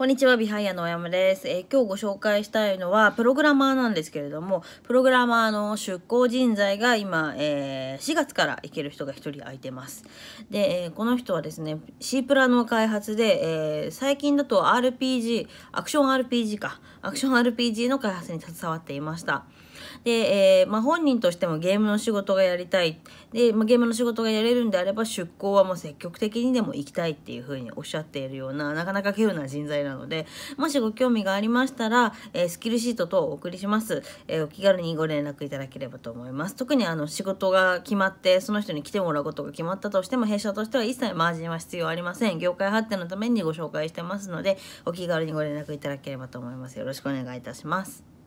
こんにちは、ビハイヤの山です、えー、今日ご紹介したいのは、プログラマーなんですけれども、プログラマーの出向人材が今、えー、4月から行ける人が1人空いてます。で、えー、この人はですね、C プラの開発で、えー、最近だと RPG、アクション RPG か、アクション RPG の開発に携わっていました。で、えー、まあ、本人としてもゲームの仕事がやりたい。で、まあ、ゲームの仕事がやれるんであれば、出向はもう積極的にでも行きたいっていうふうにおっしゃっているような、なかなか稀有な人材なんですなので、もしご興味がありましたら、えー、スキルシート等をお送りします。えー、お気軽にご連絡いただければと思います。特にあの仕事が決まって、その人に来てもらうことが決まったとしても、弊社としては一切マージンは必要ありません。業界発展のためにご紹介してますので、お気軽にご連絡いただければと思います。よろしくお願いいたします。